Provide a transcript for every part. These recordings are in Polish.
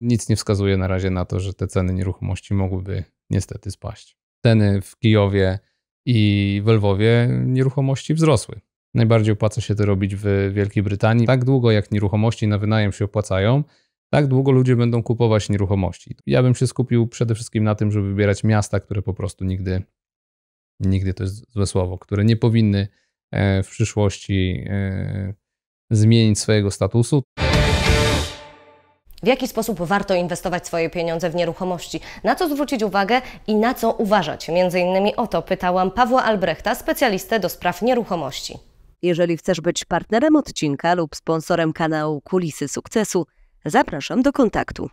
nic nie wskazuje na razie na to, że te ceny nieruchomości mogłyby niestety spaść. Ceny w Kijowie i w Lwowie nieruchomości wzrosły. Najbardziej opłaca się to robić w Wielkiej Brytanii. Tak długo jak nieruchomości na wynajem się opłacają, tak długo ludzie będą kupować nieruchomości. Ja bym się skupił przede wszystkim na tym, żeby wybierać miasta, które po prostu nigdy, nigdy to jest złe słowo, które nie powinny e, w przyszłości e, zmienić swojego statusu w jaki sposób warto inwestować swoje pieniądze w nieruchomości, na co zwrócić uwagę i na co uważać. Między innymi o to pytałam Pawła Albrechta, specjalistę do spraw nieruchomości. Jeżeli chcesz być partnerem odcinka lub sponsorem kanału Kulisy Sukcesu, zapraszam do kontaktu.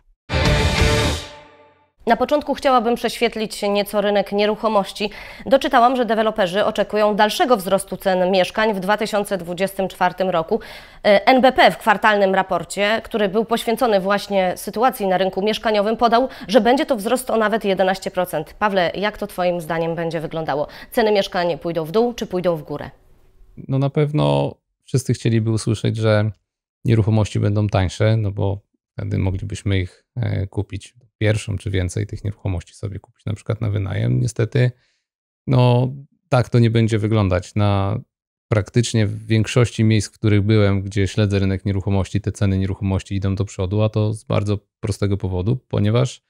Na początku chciałabym prześwietlić nieco rynek nieruchomości. Doczytałam, że deweloperzy oczekują dalszego wzrostu cen mieszkań w 2024 roku. E, NBP w kwartalnym raporcie, który był poświęcony właśnie sytuacji na rynku mieszkaniowym, podał, że będzie to wzrost o nawet 11%. Pawle, jak to Twoim zdaniem będzie wyglądało? Ceny mieszkań pójdą w dół czy pójdą w górę? No na pewno wszyscy chcieliby usłyszeć, że nieruchomości będą tańsze, no bo wtedy moglibyśmy ich e, kupić pierwszą czy więcej tych nieruchomości sobie kupić, na przykład na wynajem. Niestety, no tak to nie będzie wyglądać. Na praktycznie w większości miejsc, w których byłem, gdzie śledzę rynek nieruchomości, te ceny nieruchomości idą do przodu, a to z bardzo prostego powodu, ponieważ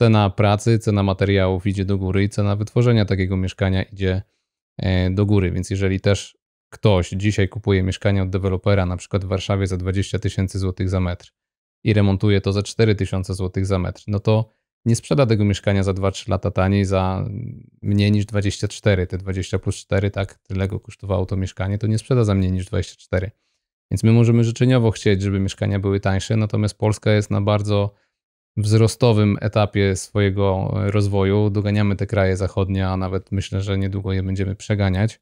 cena pracy, cena materiałów idzie do góry i cena wytworzenia takiego mieszkania idzie e, do góry. Więc jeżeli też ktoś dzisiaj kupuje mieszkanie od dewelopera, na przykład w Warszawie za 20 tysięcy złotych za metr, i remontuje to za 4000 zł za metr, no to nie sprzeda tego mieszkania za 2-3 lata taniej, za mniej niż 24. Te 20 plus 4, tak, tyle go kosztowało to mieszkanie, to nie sprzeda za mniej niż 24. Więc my możemy życzeniowo chcieć, żeby mieszkania były tańsze, natomiast Polska jest na bardzo wzrostowym etapie swojego rozwoju. Doganiamy te kraje zachodnie, a nawet myślę, że niedługo je będziemy przeganiać.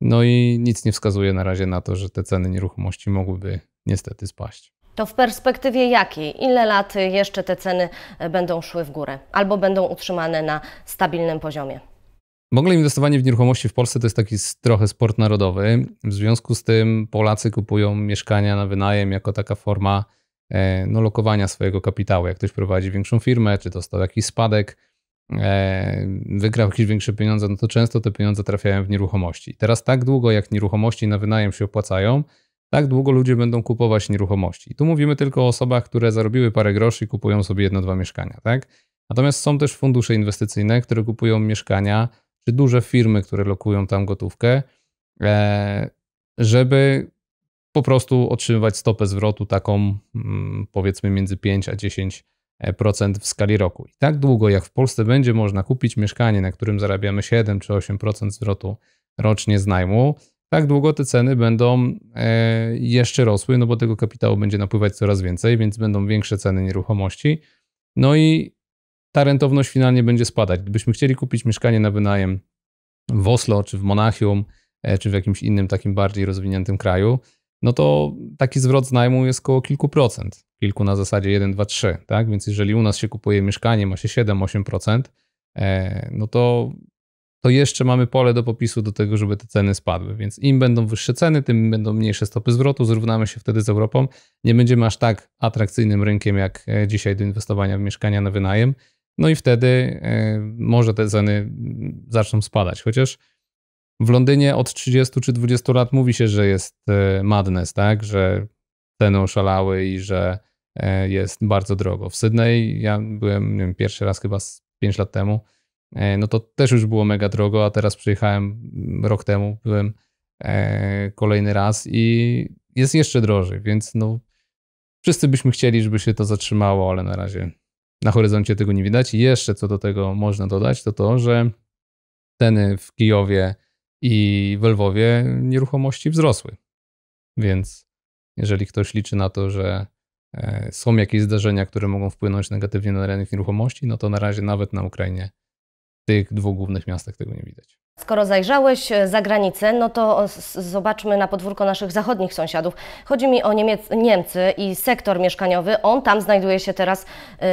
No i nic nie wskazuje na razie na to, że te ceny nieruchomości mogłyby niestety spaść. To w perspektywie jakiej? Ile lat jeszcze te ceny będą szły w górę albo będą utrzymane na stabilnym poziomie? W ogóle inwestowanie w nieruchomości w Polsce to jest taki trochę sport narodowy. W związku z tym Polacy kupują mieszkania na wynajem jako taka forma e, no, lokowania swojego kapitału. Jak ktoś prowadzi większą firmę, czy dostał jakiś spadek, e, wygrał jakieś większe pieniądze, no to często te pieniądze trafiają w nieruchomości. Teraz tak długo, jak nieruchomości na wynajem się opłacają, tak długo ludzie będą kupować nieruchomości. I tu mówimy tylko o osobach, które zarobiły parę groszy i kupują sobie jedno, dwa mieszkania, tak? Natomiast są też fundusze inwestycyjne, które kupują mieszkania, czy duże firmy, które lokują tam gotówkę, e, żeby po prostu otrzymywać stopę zwrotu taką mm, powiedzmy między 5 a 10% e, w skali roku. I tak długo jak w Polsce będzie można kupić mieszkanie, na którym zarabiamy 7 czy 8% zwrotu rocznie z najmu, tak długo te ceny będą e, jeszcze rosły, no bo tego kapitału będzie napływać coraz więcej, więc będą większe ceny nieruchomości. No i ta rentowność finalnie będzie spadać. Gdybyśmy chcieli kupić mieszkanie na wynajem w Oslo, czy w Monachium, e, czy w jakimś innym takim bardziej rozwiniętym kraju, no to taki zwrot z najmu jest około kilku procent. Kilku na zasadzie 1, 2, 3, tak? Więc jeżeli u nas się kupuje mieszkanie, ma się 7-8%, e, no to to jeszcze mamy pole do popisu do tego, żeby te ceny spadły. Więc im będą wyższe ceny, tym będą mniejsze stopy zwrotu, zrównamy się wtedy z Europą. Nie będziemy aż tak atrakcyjnym rynkiem jak e, dzisiaj do inwestowania w mieszkania na wynajem. No i wtedy e, może te ceny zaczną spadać. Chociaż w Londynie od 30 czy 20 lat mówi się, że jest e, madness, tak? Że ceny oszalały i że jest bardzo drogo. W Sydney ja byłem wiem, pierwszy raz chyba 5 lat temu E, no to też już było mega drogo, a teraz przyjechałem rok temu, byłem e, kolejny raz i jest jeszcze drożej, więc no wszyscy byśmy chcieli, żeby się to zatrzymało, ale na razie na horyzoncie tego nie widać. I jeszcze co do tego można dodać, to to, że ceny w Kijowie i w Lwowie nieruchomości wzrosły. Więc jeżeli ktoś liczy na to, że e, są jakieś zdarzenia, które mogą wpłynąć negatywnie na rynek nieruchomości, no to na razie nawet na Ukrainie tych dwóch głównych miastach tego nie widać. Skoro zajrzałeś e, za granicę, no to zobaczmy na podwórko naszych zachodnich sąsiadów. Chodzi mi o Niemiec, Niemcy i sektor mieszkaniowy. On tam znajduje się teraz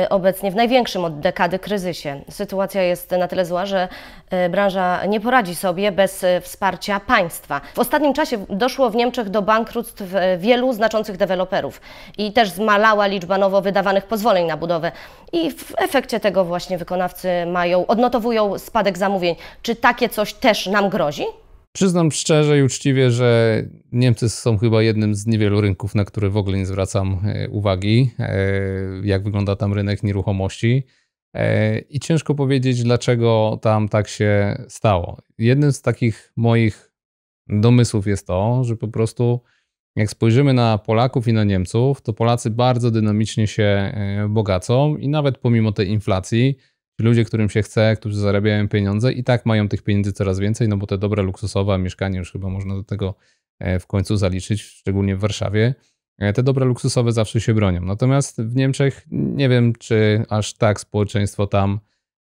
e, obecnie w największym od dekady kryzysie. Sytuacja jest na tyle zła, że e, branża nie poradzi sobie bez wsparcia państwa. W ostatnim czasie doszło w Niemczech do bankructw wielu znaczących deweloperów i też zmalała liczba nowo wydawanych pozwoleń na budowę. I w efekcie tego właśnie wykonawcy mają, odnotowują spadek zamówień. Czy takie coś coś też nam grozi? Przyznam szczerze i uczciwie, że Niemcy są chyba jednym z niewielu rynków, na który w ogóle nie zwracam e, uwagi, e, jak wygląda tam rynek nieruchomości. E, I ciężko powiedzieć, dlaczego tam tak się stało. Jednym z takich moich domysłów jest to, że po prostu jak spojrzymy na Polaków i na Niemców, to Polacy bardzo dynamicznie się bogacą i nawet pomimo tej inflacji, ludzie, którym się chce, którzy zarabiają pieniądze i tak mają tych pieniędzy coraz więcej, no bo te dobra luksusowe, mieszkanie już chyba można do tego e, w końcu zaliczyć, szczególnie w Warszawie, e, te dobra luksusowe zawsze się bronią. Natomiast w Niemczech nie wiem, czy aż tak społeczeństwo tam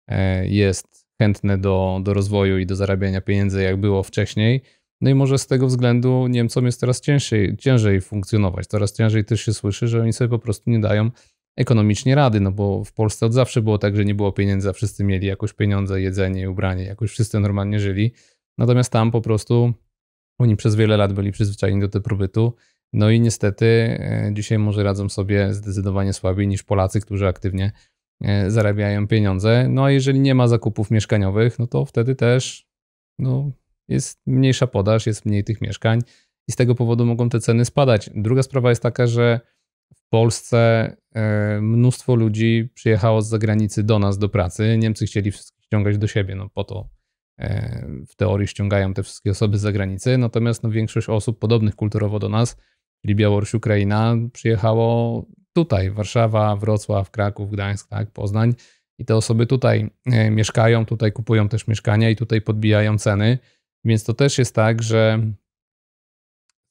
e, jest chętne do, do rozwoju i do zarabiania pieniędzy, jak było wcześniej. No i może z tego względu Niemcom jest teraz ciężej, ciężej funkcjonować. Coraz ciężej też się słyszy, że oni sobie po prostu nie dają ekonomicznie rady, no bo w Polsce od zawsze było tak, że nie było pieniędzy, a wszyscy mieli jakoś pieniądze, jedzenie, ubranie, jakoś wszyscy normalnie żyli. Natomiast tam po prostu oni przez wiele lat byli przyzwyczajeni do dobrobytu. No i niestety e, dzisiaj może radzą sobie zdecydowanie słabiej niż Polacy, którzy aktywnie e, zarabiają pieniądze. No a jeżeli nie ma zakupów mieszkaniowych, no to wtedy też no, jest mniejsza podaż, jest mniej tych mieszkań i z tego powodu mogą te ceny spadać. Druga sprawa jest taka, że w Polsce e, mnóstwo ludzi przyjechało z zagranicy do nas do pracy. Niemcy chcieli wszystkich ściągać do siebie, no po to e, w teorii ściągają te wszystkie osoby z zagranicy, natomiast no, większość osób podobnych kulturowo do nas, czyli Białoruś, Ukraina, przyjechało tutaj, Warszawa, Wrocław, Kraków, Gdańsk, tak, Poznań i te osoby tutaj e, mieszkają, tutaj kupują też mieszkania i tutaj podbijają ceny, więc to też jest tak, że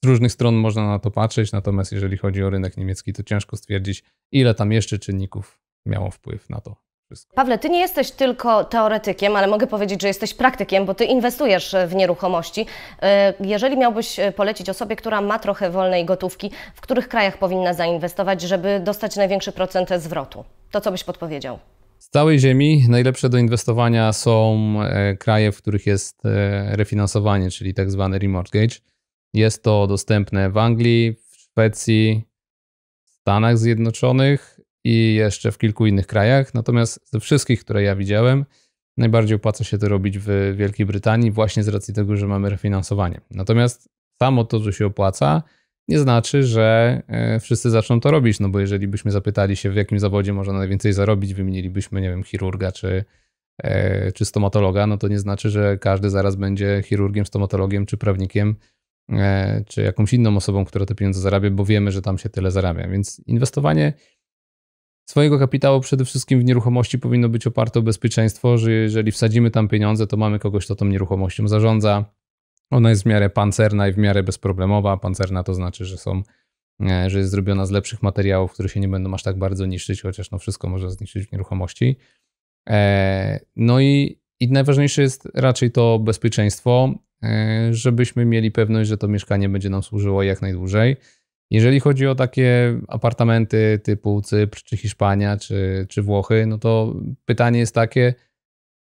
z różnych stron można na to patrzeć, natomiast jeżeli chodzi o rynek niemiecki, to ciężko stwierdzić, ile tam jeszcze czynników miało wpływ na to. Wszystko. Pawle, ty nie jesteś tylko teoretykiem, ale mogę powiedzieć, że jesteś praktykiem, bo ty inwestujesz w nieruchomości. Y, jeżeli miałbyś y, polecić osobie, która ma trochę wolnej gotówki, w których krajach powinna zainwestować, żeby dostać największy procent zwrotu? To co byś podpowiedział? Z całej ziemi najlepsze do inwestowania są e, kraje, w których jest e, refinansowanie, czyli tak zwany remortgage jest to dostępne w Anglii, w Szwecji, w Stanach Zjednoczonych i jeszcze w kilku innych krajach. Natomiast ze wszystkich, które ja widziałem, najbardziej opłaca się to robić w Wielkiej Brytanii, właśnie z racji tego, że mamy refinansowanie. Natomiast samo to, że się opłaca, nie znaczy, że e, wszyscy zaczną to robić, no bo jeżeli byśmy zapytali się, w jakim zawodzie można najwięcej zarobić, wymienilibyśmy, nie wiem, chirurga czy, e, czy stomatologa, no to nie znaczy, że każdy zaraz będzie chirurgiem, stomatologiem czy prawnikiem E, czy jakąś inną osobą, która te pieniądze zarabia, bo wiemy, że tam się tyle zarabia. Więc inwestowanie swojego kapitału przede wszystkim w nieruchomości powinno być oparte o bezpieczeństwo, że jeżeli wsadzimy tam pieniądze, to mamy kogoś, kto tą nieruchomością zarządza. Ona jest w miarę pancerna i w miarę bezproblemowa. Pancerna to znaczy, że są e, że jest zrobiona z lepszych materiałów, które się nie będą aż tak bardzo niszczyć, chociaż no wszystko można zniszczyć w nieruchomości. E, no i, i najważniejsze jest raczej to bezpieczeństwo, E, żebyśmy mieli pewność, że to mieszkanie będzie nam służyło jak najdłużej. Jeżeli chodzi o takie apartamenty typu Cypr, czy Hiszpania, czy, czy Włochy, no to pytanie jest takie,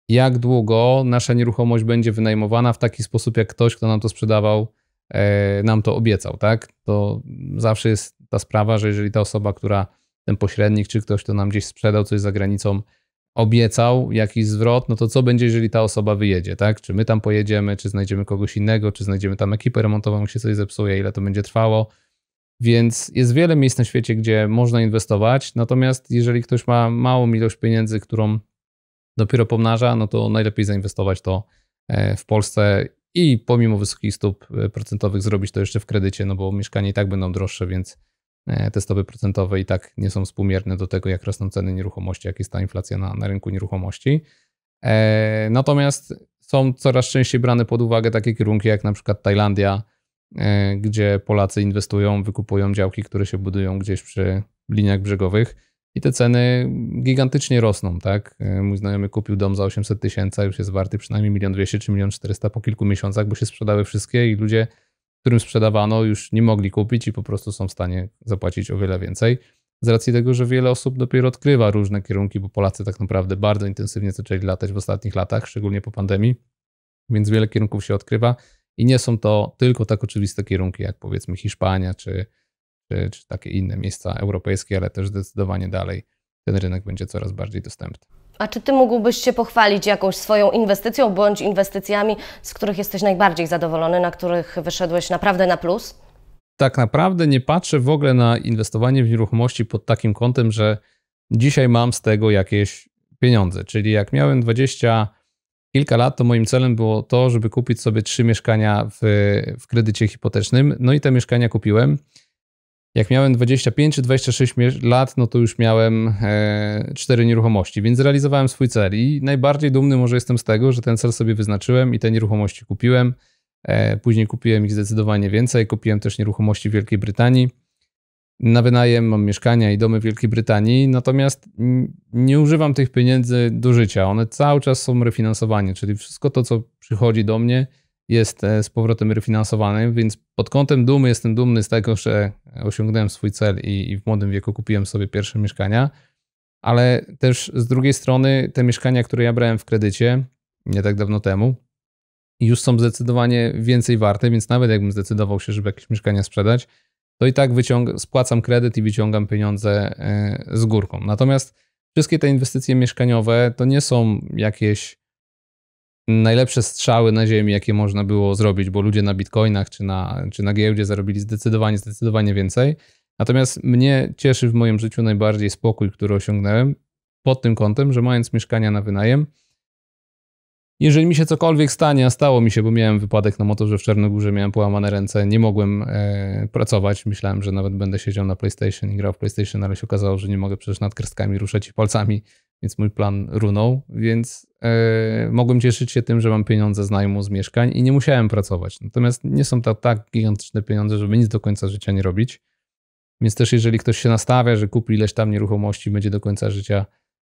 jak długo nasza nieruchomość będzie wynajmowana w taki sposób, jak ktoś, kto nam to sprzedawał, e, nam to obiecał, tak? To zawsze jest ta sprawa, że jeżeli ta osoba, która ten pośrednik, czy ktoś, kto nam gdzieś sprzedał coś za granicą, obiecał jakiś zwrot, no to co będzie, jeżeli ta osoba wyjedzie, tak? Czy my tam pojedziemy, czy znajdziemy kogoś innego, czy znajdziemy tam ekipę remontową, jak się coś zepsuje, ile to będzie trwało. Więc jest wiele miejsc na świecie, gdzie można inwestować, natomiast jeżeli ktoś ma małą ilość pieniędzy, którą dopiero pomnaża, no to najlepiej zainwestować to e, w Polsce i pomimo wysokich stóp e, procentowych zrobić to jeszcze w kredycie, no bo mieszkania i tak będą droższe, więc E, te stopy procentowe i tak nie są współmierne do tego, jak rosną ceny nieruchomości, jak jest ta inflacja na, na rynku nieruchomości. E, natomiast są coraz częściej brane pod uwagę takie kierunki jak na przykład Tajlandia, e, gdzie Polacy inwestują, wykupują działki, które się budują gdzieś przy liniach brzegowych i te ceny gigantycznie rosną, tak? Mój znajomy kupił dom za 800 tysięcy, już jest warty przynajmniej 1 200 czy 1 400 po kilku miesiącach, bo się sprzedały wszystkie i ludzie którym sprzedawano, już nie mogli kupić i po prostu są w stanie zapłacić o wiele więcej. Z racji tego, że wiele osób dopiero odkrywa różne kierunki, bo Polacy tak naprawdę bardzo intensywnie zaczęli latać w ostatnich latach, szczególnie po pandemii, więc wiele kierunków się odkrywa i nie są to tylko tak oczywiste kierunki, jak powiedzmy Hiszpania czy, czy, czy takie inne miejsca europejskie, ale też zdecydowanie dalej ten rynek będzie coraz bardziej dostępny. A czy ty mógłbyś się pochwalić jakąś swoją inwestycją bądź inwestycjami, z których jesteś najbardziej zadowolony, na których wyszedłeś naprawdę na plus? Tak naprawdę nie patrzę w ogóle na inwestowanie w nieruchomości pod takim kątem, że dzisiaj mam z tego jakieś pieniądze. Czyli jak miałem 20 kilka lat, to moim celem było to, żeby kupić sobie trzy mieszkania w, w kredycie hipotecznym. No i te mieszkania kupiłem. Jak miałem 25 czy 26 lat, no to już miałem e, 4 nieruchomości, więc zrealizowałem swój cel i najbardziej dumny może jestem z tego, że ten cel sobie wyznaczyłem i te nieruchomości kupiłem. E, później kupiłem ich zdecydowanie więcej, kupiłem też nieruchomości w Wielkiej Brytanii. Na wynajem mam mieszkania i domy w Wielkiej Brytanii, natomiast nie używam tych pieniędzy do życia. One cały czas są refinansowanie, czyli wszystko to, co przychodzi do mnie – jest e, z powrotem refinansowany, więc pod kątem dumy jestem dumny z tego, że osiągnąłem swój cel i, i w młodym wieku kupiłem sobie pierwsze mieszkania, ale też z drugiej strony te mieszkania, które ja brałem w kredycie nie tak dawno temu, już są zdecydowanie więcej warte, więc nawet jakbym zdecydował się, żeby jakieś mieszkania sprzedać, to i tak wyciąg- spłacam kredyt i wyciągam pieniądze e, z górką. Natomiast wszystkie te inwestycje mieszkaniowe to nie są jakieś najlepsze strzały na ziemi, jakie można było zrobić, bo ludzie na bitcoinach czy na, czy na giełdzie zarobili zdecydowanie, zdecydowanie więcej. Natomiast mnie cieszy w moim życiu najbardziej spokój, który osiągnąłem pod tym kątem, że mając mieszkania na wynajem, jeżeli mi się cokolwiek stanie, a stało mi się, bo miałem wypadek na motorze w Czernogórze, miałem połamane ręce, nie mogłem e, pracować. Myślałem, że nawet będę siedział na PlayStation i grał w PlayStation, ale się okazało, że nie mogę przecież nad kreskami ruszać i palcami, więc mój plan runął. Więc e, mogłem cieszyć się tym, że mam pieniądze z najmu, z mieszkań i nie musiałem pracować. Natomiast nie są to tak gigantyczne pieniądze, żeby nic do końca życia nie robić. Więc też jeżeli ktoś się nastawia, że kupi ileś tam nieruchomości, będzie do końca życia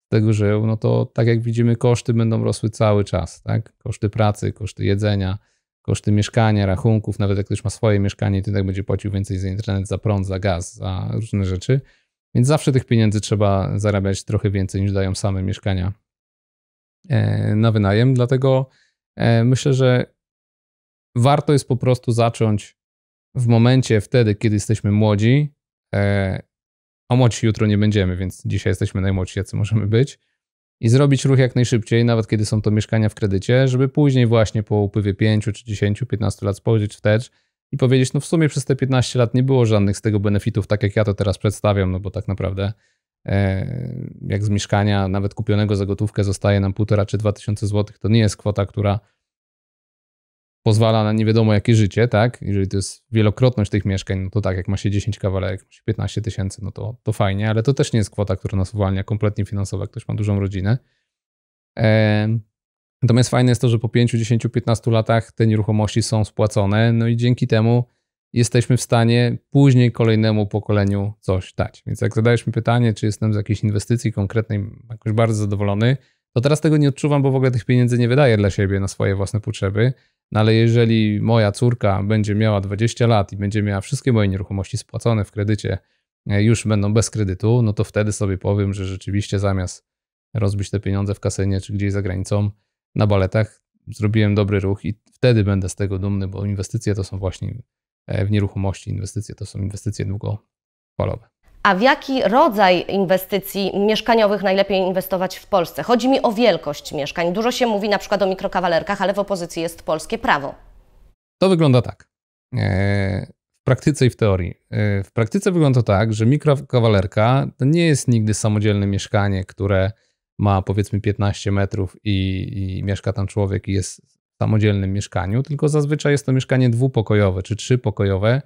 tego żył, no to tak jak widzimy, koszty będą rosły cały czas, tak? Koszty pracy, koszty jedzenia, koszty mieszkania, rachunków, nawet jak ktoś ma swoje mieszkanie, to tak będzie płacił więcej za internet, za prąd, za gaz, za różne rzeczy. Więc zawsze tych pieniędzy trzeba zarabiać trochę więcej niż dają same mieszkania e, na wynajem. Dlatego e, myślę, że warto jest po prostu zacząć w momencie wtedy, kiedy jesteśmy młodzi, e, a młodsi jutro nie będziemy, więc dzisiaj jesteśmy najmłodsi, jacy możemy być. I zrobić ruch jak najszybciej, nawet kiedy są to mieszkania w kredycie, żeby później właśnie po upływie 5 czy 10, 15 lat spojrzeć wstecz i powiedzieć, no w sumie przez te 15 lat nie było żadnych z tego benefitów, tak jak ja to teraz przedstawiam, no bo tak naprawdę e, jak z mieszkania, nawet kupionego za gotówkę, zostaje nam półtora czy dwa tysiące złotych, to nie jest kwota, która pozwala na nie wiadomo jakie życie, tak? Jeżeli to jest wielokrotność tych mieszkań, no to tak, jak ma się 10 kawałek, ma się 15 tysięcy, no to, to fajnie, ale to też nie jest kwota, która nas uwalnia kompletnie finansowo, jak ktoś ma dużą rodzinę. natomiast fajne jest to, że po 5, 10, 15 latach te nieruchomości są spłacone, no i dzięki temu jesteśmy w stanie później kolejnemu pokoleniu coś dać. Więc jak zadajesz mi pytanie, czy jestem z jakiejś inwestycji konkretnej jakoś bardzo zadowolony, to teraz tego nie odczuwam, bo w ogóle tych pieniędzy nie wydaję dla siebie na swoje własne potrzeby, no ale jeżeli moja córka będzie miała 20 lat i będzie miała wszystkie moje nieruchomości spłacone w kredycie, e, już będą bez kredytu, no to wtedy sobie powiem, że rzeczywiście zamiast rozbić te pieniądze w kasynie czy gdzieś za granicą na baletach, zrobiłem dobry ruch i wtedy będę z tego dumny, bo inwestycje to są właśnie e, w nieruchomości, inwestycje to są inwestycje długofalowe. A w jaki rodzaj inwestycji mieszkaniowych najlepiej inwestować w Polsce? Chodzi mi o wielkość mieszkań. Dużo się mówi na przykład o mikrokawalerkach, ale w opozycji jest polskie prawo. To wygląda tak. E, w praktyce i w teorii. E, w praktyce wygląda to tak, że mikrokawalerka to nie jest nigdy samodzielne mieszkanie, które ma powiedzmy 15 metrów i, i mieszka tam człowiek i jest w samodzielnym mieszkaniu, tylko zazwyczaj jest to mieszkanie dwupokojowe czy trzypokojowe,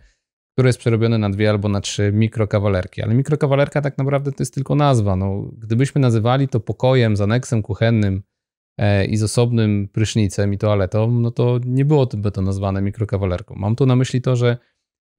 które jest przerobione na dwie albo na trzy mikrokawalerki. Ale mikrokawalerka tak naprawdę to jest tylko nazwa. No, gdybyśmy nazywali to pokojem z aneksem kuchennym e, i z osobnym prysznicem i toaletą, no to nie byłoby to nazwane mikrokawalerką. Mam tu na myśli to, że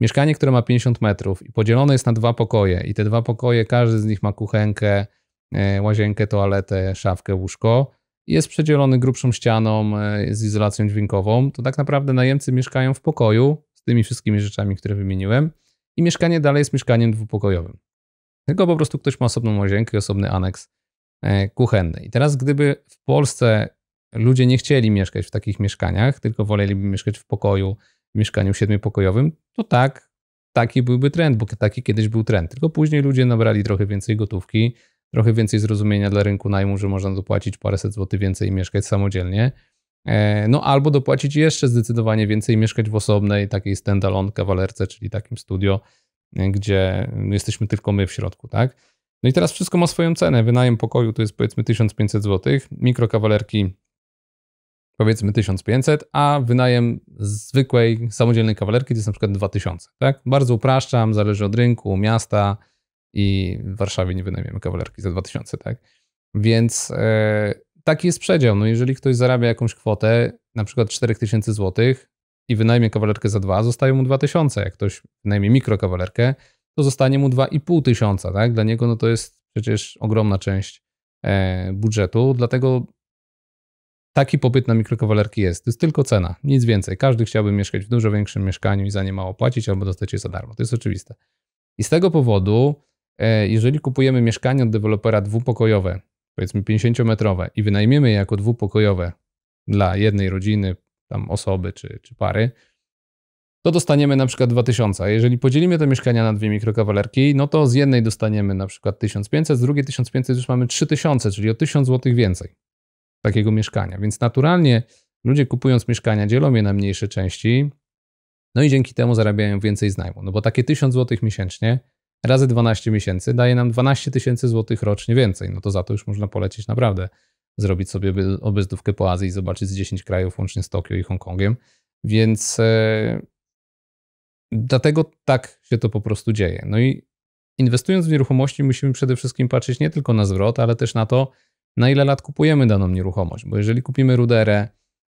mieszkanie, które ma 50 metrów i podzielone jest na dwa pokoje i te dwa pokoje, każdy z nich ma kuchenkę, e, łazienkę, toaletę, szafkę, łóżko, jest przedzielony grubszą ścianą e, z izolacją dźwiękową, to tak naprawdę najemcy mieszkają w pokoju, tymi wszystkimi rzeczami, które wymieniłem. I mieszkanie dalej jest mieszkaniem dwupokojowym. Tylko po prostu ktoś ma osobną łazienkę i osobny aneks e, kuchenny. I teraz, gdyby w Polsce ludzie nie chcieli mieszkać w takich mieszkaniach, tylko woleliby mieszkać w pokoju, w mieszkaniu siedmiopokojowym, to tak, taki byłby trend, bo taki kiedyś był trend. Tylko później ludzie nabrali trochę więcej gotówki, trochę więcej zrozumienia dla rynku najmu, że można dopłacić paręset złotych więcej i mieszkać samodzielnie. E, no albo dopłacić jeszcze zdecydowanie więcej, mieszkać w osobnej takiej standalone kawalerce, czyli takim studio, e, gdzie no, jesteśmy tylko my w środku, tak? No i teraz wszystko ma swoją cenę. Wynajem pokoju to jest powiedzmy 1500 zł, mikrokawalerki powiedzmy 1500, a wynajem zwykłej, samodzielnej kawalerki to jest na przykład 2000, tak? Bardzo upraszczam, zależy od rynku, miasta i w Warszawie nie wynajmiemy kawalerki za 2000, tak? Więc... Yy, taki jest przedział. No jeżeli ktoś zarabia jakąś kwotę, na przykład 4000 zł i wynajmie kawalerkę za dwa, zostaje mu 2000. Jak ktoś wynajmie mikrokawalerkę, to zostanie mu pół tysiąca. Tak? Dla niego no to jest przecież ogromna część e, budżetu, dlatego taki popyt na mikrokawalerki jest. To jest tylko cena, nic więcej. Każdy chciałby mieszkać w dużo większym mieszkaniu i za nie mało płacić albo dostać je za darmo. To jest oczywiste. I z tego powodu, e, jeżeli kupujemy mieszkanie od dewelopera dwupokojowe powiedzmy 50-metrowe i wynajmiemy je jako dwupokojowe dla jednej rodziny, tam osoby czy, czy pary, to dostaniemy na przykład 2000. Jeżeli podzielimy te mieszkania na dwie mikrokawalerki, no to z jednej dostaniemy na przykład 1500, z drugiej 1500 już mamy 3000, czyli o 1000 zł więcej takiego mieszkania. Więc naturalnie ludzie kupując mieszkania dzielą je na mniejsze części, no i dzięki temu zarabiają więcej z najmu. No bo takie 1000 zł miesięcznie razy 12 miesięcy daje nam 12 tysięcy złotych rocznie więcej. No to za to już można polecieć naprawdę. Zrobić sobie obyzdówkę po Azji i zobaczyć z 10 krajów, łącznie z Tokio i Hongkongiem. Więc e, dlatego tak się to po prostu dzieje. No i inwestując w nieruchomości, musimy przede wszystkim patrzeć nie tylko na zwrot, ale też na to, na ile lat kupujemy daną nieruchomość. Bo jeżeli kupimy ruderę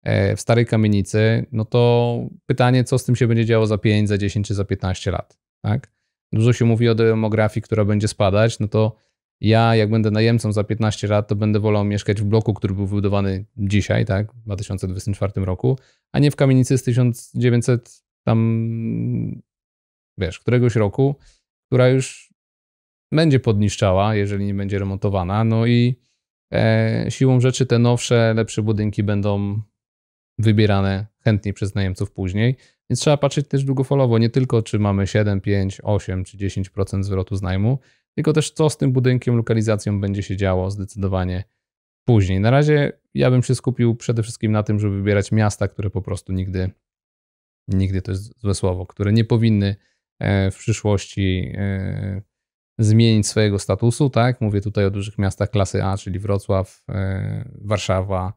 e, w starej kamienicy, no to pytanie, co z tym się będzie działo za 5, za 10 czy za 15 lat. Tak? dużo się mówi o demografii, która będzie spadać, no to ja jak będę najemcą za 15 lat, to będę wolał mieszkać w bloku, który był wybudowany dzisiaj, tak, w 2024 roku, a nie w kamienicy z 1900 tam, wiesz, któregoś roku, która już będzie podniszczała, jeżeli nie będzie remontowana, no i e, siłą rzeczy te nowsze, lepsze budynki będą wybierane chętniej przez najemców później, więc trzeba patrzeć też długofalowo, nie tylko czy mamy 7, 5, 8 czy 10% zwrotu z najmu, tylko też co z tym budynkiem, lokalizacją będzie się działo zdecydowanie później. Na razie ja bym się skupił przede wszystkim na tym, żeby wybierać miasta, które po prostu nigdy, nigdy to jest złe słowo, które nie powinny e, w przyszłości e, zmienić swojego statusu, tak? Mówię tutaj o dużych miastach klasy A, czyli Wrocław, e, Warszawa,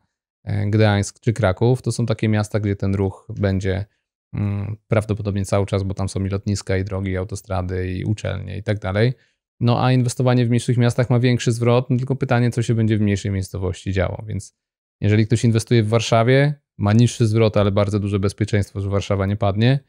Gdańsk czy Kraków. To są takie miasta, gdzie ten ruch będzie Mm, prawdopodobnie cały czas, bo tam są i lotniska, i drogi, i autostrady, i uczelnie, i tak dalej. No a inwestowanie w mniejszych miastach ma większy zwrot, no tylko pytanie, co się będzie w mniejszej miejscowości działo. Więc jeżeli ktoś inwestuje w Warszawie, ma niższy zwrot, ale bardzo duże bezpieczeństwo, że Warszawa nie padnie.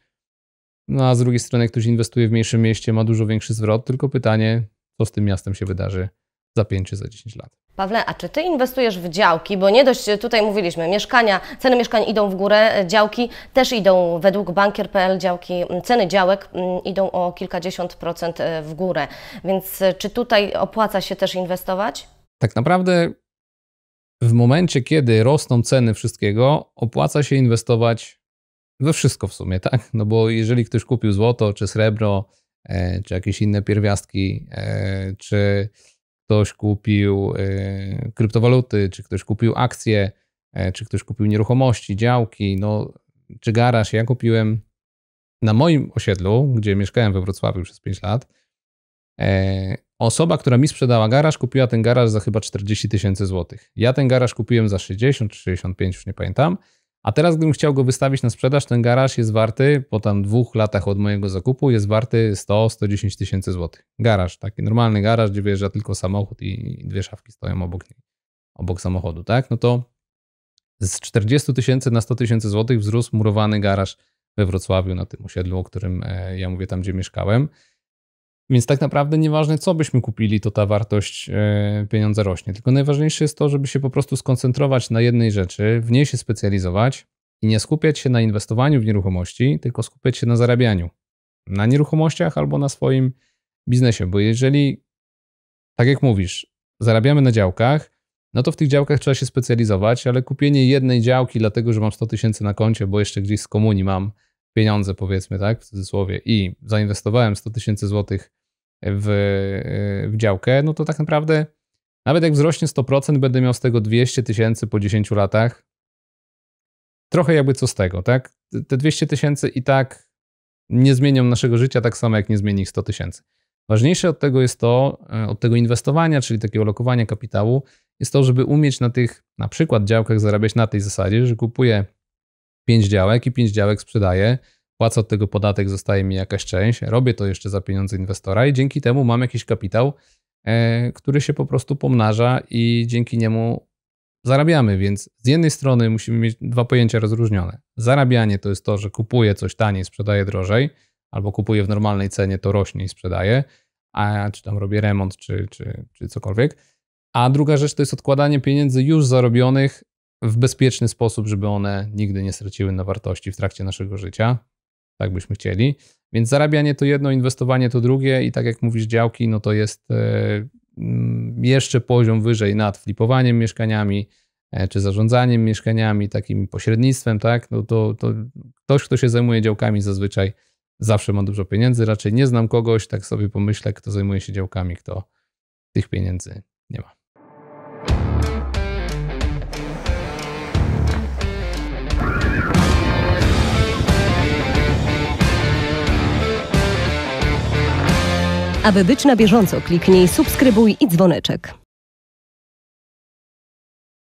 No a z drugiej strony, ktoś inwestuje w mniejszym mieście, ma dużo większy zwrot, tylko pytanie, co z tym miastem się wydarzy za 5 czy za 10 lat. Pawle, a czy ty inwestujesz w działki? Bo nie dość tutaj mówiliśmy, mieszkania, ceny mieszkań idą w górę, e, działki też idą według bankier.pl działki, ceny działek idą o kilkadziesiąt procent e, w górę. Więc e, czy tutaj opłaca się też inwestować? Tak naprawdę w momencie, kiedy rosną ceny wszystkiego, opłaca się inwestować we wszystko w sumie, tak? No bo jeżeli ktoś kupił złoto, czy srebro, czy jakieś inne pierwiastki, czy ktoś kupił y, kryptowaluty, czy ktoś kupił akcje, e, czy ktoś kupił nieruchomości, działki, no, czy garaż. Ja kupiłem na moim osiedlu, gdzie mieszkałem we Wrocławiu przez 5 lat, e, osoba, która mi sprzedała garaż, kupiła ten garaż za chyba 40 tysięcy złotych. Ja ten garaż kupiłem za 60 czy 65, już nie pamiętam. A teraz, gdybym chciał go wystawić na sprzedaż, ten garaż jest warty, po tam dwóch latach od mojego zakupu, jest warty 100-110 tysięcy złotych. Garaż, taki normalny garaż, gdzie wyjeżdża tylko samochód i dwie szafki stoją obok, obok samochodu, tak? No to z 40 tysięcy na 100 tysięcy złotych wzrósł murowany garaż we Wrocławiu na tym osiedlu, o którym e, ja mówię, tam gdzie mieszkałem. Więc tak naprawdę nieważne, co byśmy kupili, to ta wartość e, pieniądza rośnie. Tylko najważniejsze jest to, żeby się po prostu skoncentrować na jednej rzeczy, w niej się specjalizować i nie skupiać się na inwestowaniu w nieruchomości, tylko skupiać się na zarabianiu. Na nieruchomościach albo na swoim biznesie, bo jeżeli, tak jak mówisz, zarabiamy na działkach, no to w tych działkach trzeba się specjalizować, ale kupienie jednej działki, dlatego że mam 100 tysięcy na koncie, bo jeszcze gdzieś z komuni mam pieniądze, powiedzmy, tak, w cudzysłowie, i zainwestowałem 100 tysięcy złotych w, e, w działkę, no to tak naprawdę nawet jak wzrośnie 100%, będę miał z tego 200 tysięcy po 10 latach. Trochę jakby co z tego, tak? Te 200 tysięcy i tak nie zmienią naszego życia tak samo, jak nie zmieni ich 100 tysięcy. Ważniejsze od tego jest to, e, od tego inwestowania, czyli takiego lokowania kapitału, jest to, żeby umieć na tych, na przykład działkach zarabiać na tej zasadzie, że kupuję pięć działek i pięć działek sprzedaję, płacę od tego podatek, zostaje mi jakaś część, robię to jeszcze za pieniądze inwestora i dzięki temu mam jakiś kapitał, e, który się po prostu pomnaża i dzięki niemu zarabiamy. Więc z jednej strony musimy mieć dwa pojęcia rozróżnione. Zarabianie to jest to, że kupuję coś taniej, sprzedaję drożej, albo kupuję w normalnej cenie, to rośnie i sprzedaję, a, czy tam robię remont, czy, czy, czy cokolwiek. A druga rzecz to jest odkładanie pieniędzy już zarobionych w bezpieczny sposób, żeby one nigdy nie straciły na wartości w trakcie naszego życia. Tak byśmy chcieli. Więc zarabianie to jedno, inwestowanie to drugie i tak jak mówisz, działki, no to jest e, mm, jeszcze poziom wyżej nad flipowaniem mieszkaniami e, czy zarządzaniem mieszkaniami, takim pośrednictwem, tak? No to, to ktoś, kto się zajmuje działkami zazwyczaj zawsze ma dużo pieniędzy. Raczej nie znam kogoś, tak sobie pomyślę, kto zajmuje się działkami, kto tych pieniędzy nie ma. Aby być na bieżąco, kliknij subskrybuj i dzwoneczek.